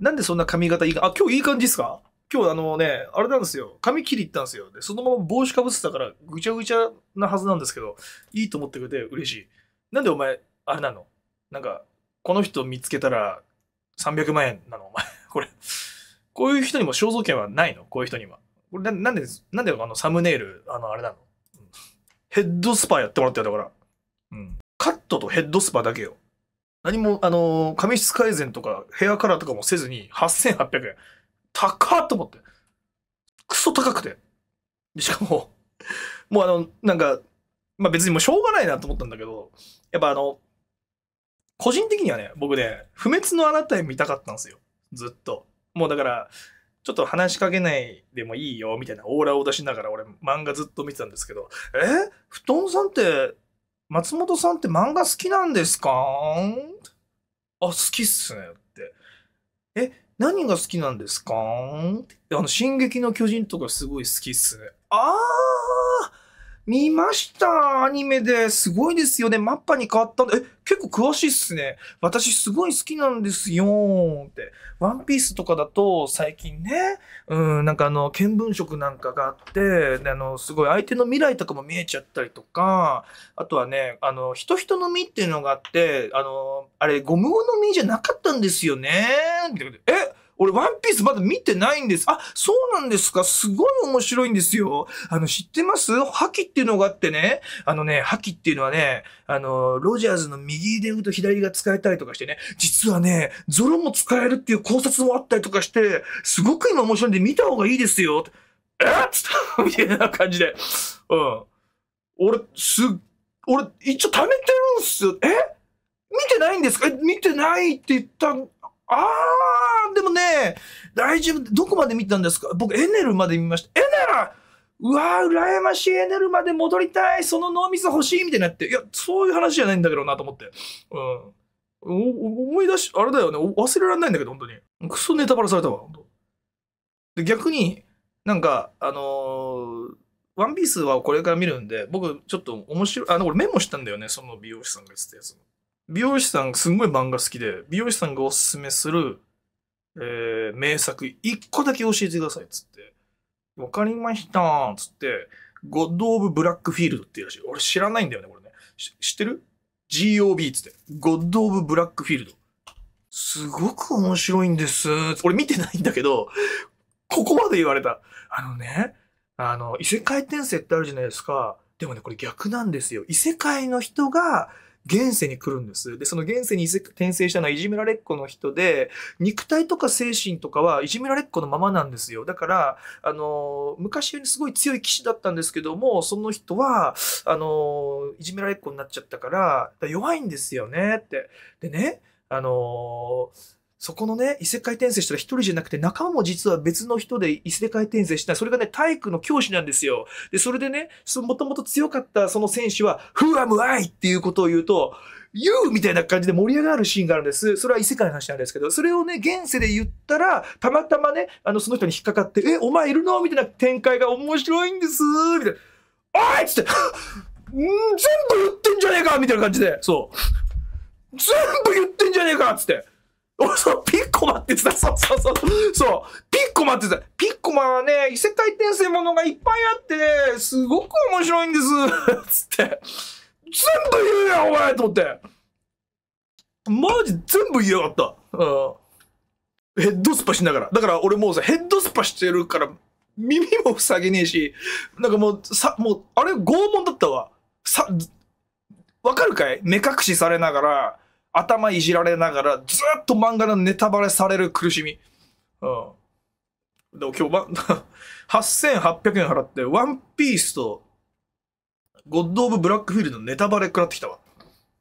なんでそんな髪型いいか、あ、今日いい感じですか今日あのね、あれなんですよ。髪切り行ったんですよ。で、そのまま帽子かぶってたから、ぐちゃぐちゃなはずなんですけど、いいと思ってくれて嬉しい。なんでお前、あれなのなんか、この人見つけたら300万円なのお前。これ。こういう人にも肖像権はないのこういう人には。これななんで、なんであのサムネイル、あの、あれなの、うん、ヘッドスパやってもらったよ、だから。うん。カットとヘッドスパだけよ。何も、あのー、髪質改善とかヘアカラーとかもせずに8800円。高っと思って。クソ高くて。しかも、もうあの、なんか、まあ別にもうしょうがないなと思ったんだけど、やっぱあの、個人的にはね、僕ね、不滅のあなたへ見たかったんですよ。ずっと。もうだから、ちょっと話しかけないでもいいよ、みたいなオーラを出しながら俺漫画ずっと見てたんですけど、え布団さんって松本さんって漫画好きなんですかあ、好きっすねって。え、何が好きなんですかって。あの、進撃の巨人とかすごい好きっすね。あ見ましたアニメですごいですよねマッパに変わったんで、え、結構詳しいっすね。私すごい好きなんですよーって。ワンピースとかだと最近ね、うん、なんかあの、見聞色なんかがあって、であの、すごい相手の未来とかも見えちゃったりとか、あとはね、あの、人人の実っていうのがあって、あの、あれ、ゴムゴの実じゃなかったんですよねーって。え俺、ワンピースまだ見てないんです。あ、そうなんですか。すごい面白いんですよ。あの、知ってます覇気っていうのがあってね。あのね、覇気っていうのはね、あの、ロジャーズの右腕と左が使えたりとかしてね、実はね、ゾロも使えるっていう考察もあったりとかして、すごく今面白いんで見た方がいいですよ。えっつった みたいな感じで。うん。俺、す、俺、一応貯めてるんすよ。え見てないんですか見てないって言った、あーでもね、大丈夫、どこまで見たんですか僕、エネルまで見ました。エネルうわー、羨ましいエネルまで戻りたい、その脳みそ欲しいみたいになって、いや、そういう話じゃないんだけどなと思って。うん。思い出し、あれだよね、忘れられないんだけど、本当に。クソネタバラされたわ、本当で、逆に、なんか、あのー、ワンピースはこれから見るんで、僕、ちょっと面白い、あの、俺メモしたんだよね、その美容師さんが言ってたやつ。美容師さん、すんごい漫画好きで、美容師さんがおすすめするえー、名作1個だけ教えてください、つって。わかりましたつって、ゴッド・オブ・ブラックフィールドっていうらしい。俺知らないんだよね、これね。知ってる ?GOB つって。ゴッド・オブ・ブラックフィールド。すごく面白いんです。俺見てないんだけど、ここまで言われた。あのね、あの、異世界転生ってあるじゃないですか。でもね、これ逆なんですよ。異世界の人が現世に来るんです。で、その現世に転生したのはいじめられっ子の人で、肉体とか精神とかはいじめられっ子のままなんですよ。だから、あの、昔よりすごい強い騎士だったんですけども、その人は、あの、いじめられっ子になっちゃったから、から弱いんですよねって。でね、あのそこのね、異世界転生したら一人じゃなくて、仲間も実は別の人で異世界転生した。それがね、体育の教師なんですよ。で、それでね、もともと強かったその選手は、フアムアイっていうことを言うと、言うみたいな感じで盛り上がるシーンがあるんです。それは異世界の話なんですけど、それをね、現世で言ったら、たまたまね、あの、その人に引っかかって、え、お前いるのみたいな展開が面白いんですみたいな。おいつって、全部言ってんじゃねえかみたいな感じで。そう。全部言ってんじゃねえかつって。俺、そう、ピッコマって言ってた。そうそうそう。そう。ピッコマって言ってた。ピッコマはね、異世界転生ものがいっぱいあってすごく面白いんです。つって。全部言うやん、お前と思って。マジ全部言いやがった。うん。ヘッドスパしながら。だから俺もうさ、ヘッドスパしてるから、耳も塞げねえし、なんかもう、さ、もう、あれ拷問だったわ。さ、わかるかい目隠しされながら、頭いじられながら、ずっと漫画のネタバレされる苦しみ。うん。でも今日、ま、8800 円払って、ワンピースと、ゴッド・オブ・ブラックフィールドのネタバレ食らってきたわ。